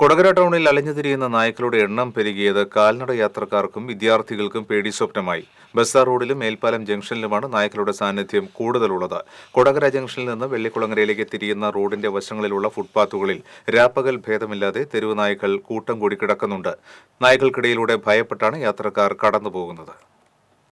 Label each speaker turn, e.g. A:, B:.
A: കൊടകര ടൗണിൽ അലഞ്ഞു തിരിയുന്ന നായ്ക്കളുടെ എണ്ണം പെരുകിയത് കാൽനട യാത്രക്കാർക്കും വിദ്യാർത്ഥികൾക്കും പേടി സ്വപ്നമായി ബസാർ റോഡിലും മേൽപ്പാലം ജംഗ്ഷനിലുമാണ് നായ്ക്കളുടെ സാന്നിധ്യം കൂടുതലുള്ളത് കൊടകര ജംഗ്ഷനിൽ നിന്ന് വെള്ളിക്കുളങ്ങരയിലേക്ക് തിരിയുന്ന റോഡിന്റെ വശങ്ങളിലുള്ള ഫുട്പാത്തുകളിൽ രാപ്പകൽ ഭേദമില്ലാതെ തെരുവ് നായ്ക്കൾ കൂട്ടം കൂടി കിടക്കുന്നുണ്ട് നായ്ക്കൾക്കിടയിലൂടെ ഭയപ്പെട്ടാണ് യാത്രക്കാർ കടന്നുപോകുന്നത്